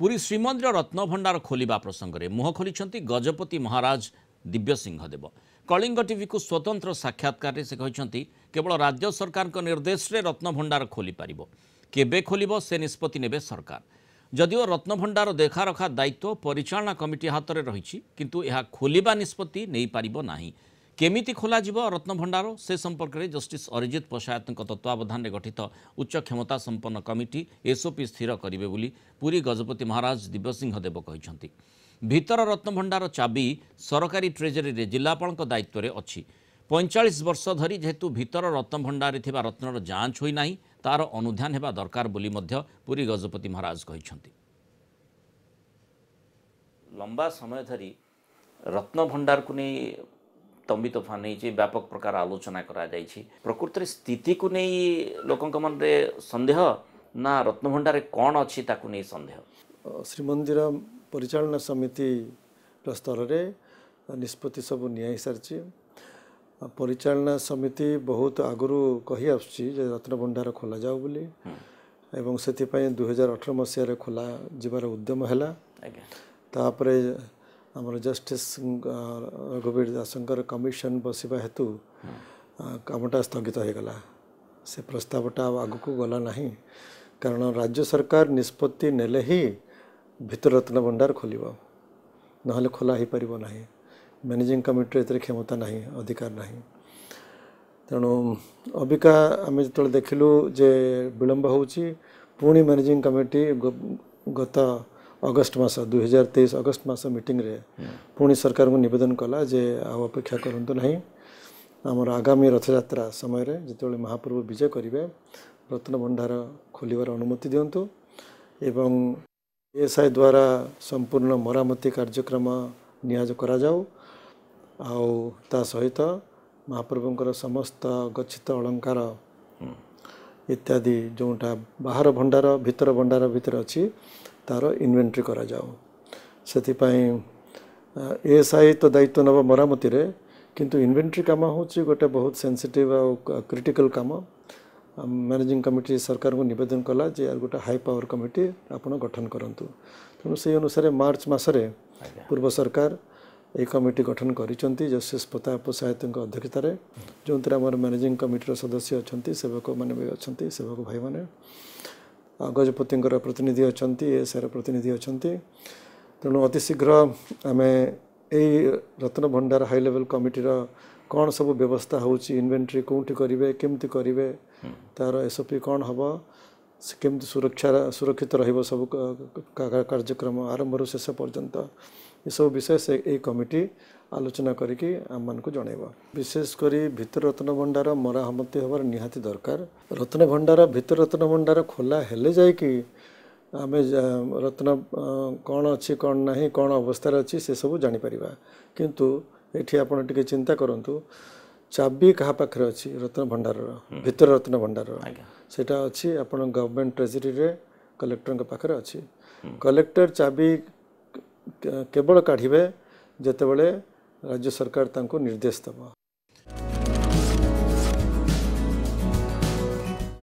ପୁରୀ ଶ୍ରୀମନ୍ଦିର ରତ୍ନଭଣ୍ଡାର ଖୋଲିବା ପ୍ରସଙ୍ଗରେ ମୁହଁ ଖୋଲିଛନ୍ତି ଗଜପତି ମହାରାଜ ଦିବ୍ୟସିଂହଦେବ କଳିଙ୍ଗ ଟିଭିକୁ ସ୍ୱତନ୍ତ୍ର ସାକ୍ଷାତକାରରେ ସେ କହିଛନ୍ତି କେବଳ ରାଜ୍ୟ ସରକାରଙ୍କ ନିର୍ଦ୍ଦେଶରେ ରତ୍ନଭଣ୍ଡାର ଖୋଲିପାରିବ କେବେ ଖୋଲିବ ସେ ନିଷ୍ପତ୍ତି ନେବେ ସରକାର ଯଦିଓ ରତ୍ନଭଣ୍ଡାର ଦେଖାରଖା ଦାୟିତ୍ୱ ପରିଚାଳନା କମିଟି ହାତରେ ରହିଛି କିନ୍ତୁ ଏହା ଖୋଲିବା ନିଷ୍ପତ୍ତି ନେଇପାରିବ ନାହିଁ କେମିତି ଖୋଲାଯିବ ରତ୍ନଭଣ୍ଡାର ସେ ସମ୍ପର୍କରେ ଜଷ୍ଟିସ୍ ଅରିଜିତ ପଶାୟତଙ୍କ ତତ୍ତ୍ୱାବଧାନରେ ଗଠିତ ଉଚ୍ଚ କ୍ଷମତା ସମ୍ପନ୍ନ କମିଟି ଏସ୍ଓପି ସ୍ଥିର କରିବେ ବୋଲି ପୁରୀ ଗଜପତି ମହାରାଜ ଦିବ୍ୟସିଂହ ଦେବ କହିଛନ୍ତି ଭିତର ରତ୍ନଭଣ୍ଡାର ଚାବି ସରକାରୀ ଟ୍ରେଜେରୀରେ ଜିଲ୍ଲାପାଳଙ୍କ ଦାୟିତ୍ୱରେ ଅଛି ପଇଁଚାଳିଶ ବର୍ଷ ଧରି ଯେହେତୁ ଭିତର ରତ୍ନଭଣ୍ଡାରରେ ଥିବା ରତ୍ନର ଯାଞ୍ଚ ହୋଇନାହିଁ ତା'ର ଅନୁଧ୍ୟାନ ହେବା ଦରକାର ବୋଲି ମଧ୍ୟ ପୁରୀ ଗଜପତି ମହାରାଜ କହିଛନ୍ତି ଲମ୍ବା ସମୟ ଧରି ରତ୍ନଭଣ୍ଡାରକୁ ନେଇ ତମ୍ବି ତୋଫାନ ହେଇଛି ବ୍ୟାପକ ପ୍ରକାର ଆଲୋଚନା କରାଯାଇଛି ପ୍ରକୃତରେ ସ୍ଥିତିକୁ ନେଇ ଲୋକଙ୍କ ମନରେ ସନ୍ଦେହ ନା ରତ୍ନଭଣ୍ଡାରେ କ'ଣ ଅଛି ତାକୁ ନେଇ ସନ୍ଦେହ ଶ୍ରୀମନ୍ଦିର ପରିଚାଳନା ସମିତିର ସ୍ତରରେ ନିଷ୍ପତ୍ତି ସବୁ ନିଆହେଇସାରିଛି ପରିଚାଳନା ସମିତି ବହୁତ ଆଗରୁ କହିଆସୁଛି ଯେ ରତ୍ନଭଣ୍ଡାର ଖୋଲାଯାଉ ବୋଲି ଏବଂ ସେଥିପାଇଁ ଦୁଇହଜାର ଅଠର ମସିହାରେ ଖୋଲା ଯିବାର ଉଦ୍ୟମ ହେଲା ତାପରେ जस्टिस रघुवीर दास कमिशन बस हेतु कामटा स्थगित हो गला से प्रस्तावटा आग को गला ना कारण राज्य सरकार निष्पत्ति ने भितरत्न भंडार खोल ना खोला ही पारना मैनेजिंग कमिटी ए क्षमता ना अधिकार ना तेणु अबिका आम जो देखल जे विलंब हो पुणी मैनेजिंग कमिटी गत ଅଗଷ୍ଟ ମାସ ଦୁଇହଜାର ତେଇଶ ଅଗଷ୍ଟ ମାସ ମିଟିଂରେ ପୁଣି ସରକାରଙ୍କୁ ନିବେଦନ କଲା ଯେ ଆଉ ଅପେକ୍ଷା କରନ୍ତୁ ନାହିଁ ଆମର ଆଗାମୀ ରଥଯାତ୍ରା ସମୟରେ ଯେତେବେଳେ ମହାପ୍ରଭୁ ବିଜୟ କରିବେ ରତ୍ନଭଣ୍ଡାର ଖୋଲିବାର ଅନୁମତି ଦିଅନ୍ତୁ ଏବଂ ଏସ୍ ଆଇ ଦ୍ୱାରା ସମ୍ପୂର୍ଣ୍ଣ ମରାମତି କାର୍ଯ୍ୟକ୍ରମ ନିଆଜ କରାଯାଉ ଆଉ ତା ସହିତ ମହାପ୍ରଭୁଙ୍କର ସମସ୍ତ ଗଚ୍ଛିତ ଅଳଙ୍କାର ଇତ୍ୟାଦି ଯେଉଁଟା ବାହାର ଭଣ୍ଡାର ଭିତର ଭଣ୍ଡାର ଭିତରେ ଅଛି ତା'ର ଇନଭେଣ୍ଟ୍ରି କରାଯାଉ ସେଥିପାଇଁ ଏଏସ୍ଆଇ ତ ଦାୟିତ୍ୱ ନେବ ମରାମତିରେ କିନ୍ତୁ ଇନଭେଣ୍ଟ୍ରି କାମ ହେଉଛି ଗୋଟେ ବହୁତ ସେନ୍ସିଟିଭ୍ ଆଉ କ୍ରିଟିକାଲ୍ କାମ ମ୍ୟାନେଜିଂ କମିଟି ସରକାରଙ୍କୁ ନିବେଦନ କଲା ଯେ ଏହାର ଗୋଟେ ହାଇ ପାୱାର କମିଟି ଆପଣ ଗଠନ କରନ୍ତୁ ତେଣୁ ସେହି ଅନୁସାରେ ମାର୍ଚ୍ଚ ମାସରେ ପୂର୍ବ ସରକାର ଏହି କମିଟି ଗଠନ କରିଛନ୍ତି ଜଷ୍ଟିସ୍ ପ୍ରତାପ ସାୟତଙ୍କ ଅଧ୍ୟକ୍ଷତାରେ ଯେଉଁଥିରେ ଆମର ମ୍ୟାନେଜିଂ କମିଟିର ସଦସ୍ୟ ଅଛନ୍ତି ସେବକମାନେ ବି ଅଛନ୍ତି ସେବକ ଭାଇମାନେ ଗଜପତିଙ୍କର ପ୍ରତିନିଧି ଅଛନ୍ତି ଏସ୍ଆର ପ୍ରତିନିଧି ଅଛନ୍ତି ତେଣୁ ଅତି ଶୀଘ୍ର ଆମେ ଏଇ ରତ୍ନଭଣ୍ଡାର ହାଇ ଲେଭେଲ୍ କମିଟିର କ'ଣ ସବୁ ବ୍ୟବସ୍ଥା ହେଉଛି ଇନଭେଣ୍ଟ୍ରି କେଉଁଠି କରିବେ କେମିତି କରିବେ ତା'ର ଏସ୍ଓପି କ'ଣ ହେବ ସେ କେମିତି ସୁରକ୍ଷା ସୁରକ୍ଷିତ ରହିବ ସବୁ କାର୍ଯ୍ୟକ୍ରମ ଆରମ୍ଭରୁ ଶେଷ ପର୍ଯ୍ୟନ୍ତ ଏସବୁ ବିଷୟ ସେ ଏଇ କମିଟି ଆଲୋଚନା କରିକି ଆମମାନଙ୍କୁ ଜଣାଇବ ବିଶେଷ କରି ଭିତରତ୍ନ ଭଣ୍ଡାର ମରାମତି ହେବାର ନିହାତି ଦରକାର ରତ୍ନ ଭଣ୍ଡାର ଭିତରତ୍ନ ଭଣ୍ଡାର ଖୋଲା ହେଲେ ଯାଇକି ଆମେ ରତ୍ନ କ'ଣ ଅଛି କ'ଣ ନାହିଁ କ'ଣ ଅବସ୍ଥାରେ ଅଛି ସେସବୁ ଜାଣିପାରିବା କିନ୍ତୁ ଏଠି ଆପଣ ଟିକେ ଚିନ୍ତା କରନ୍ତୁ ଚାବି କାହା ପାଖରେ ଅଛି ରତ୍ନ ଭଣ୍ଡାରର ଭିତର ରତ୍ନ ଭଣ୍ଡାରର ସେଇଟା ଅଛି ଆପଣ ଗଭର୍ଣ୍ଣମେଣ୍ଟ ଟ୍ରେଜେରୀରେ କଲେକ୍ଟରଙ୍କ ପାଖରେ ଅଛି କଲେକ୍ଟର ଚାବି କେବଳ କାଢ଼ିବେ ଯେତେବେଳେ राज्य सरकार निर्देश दबा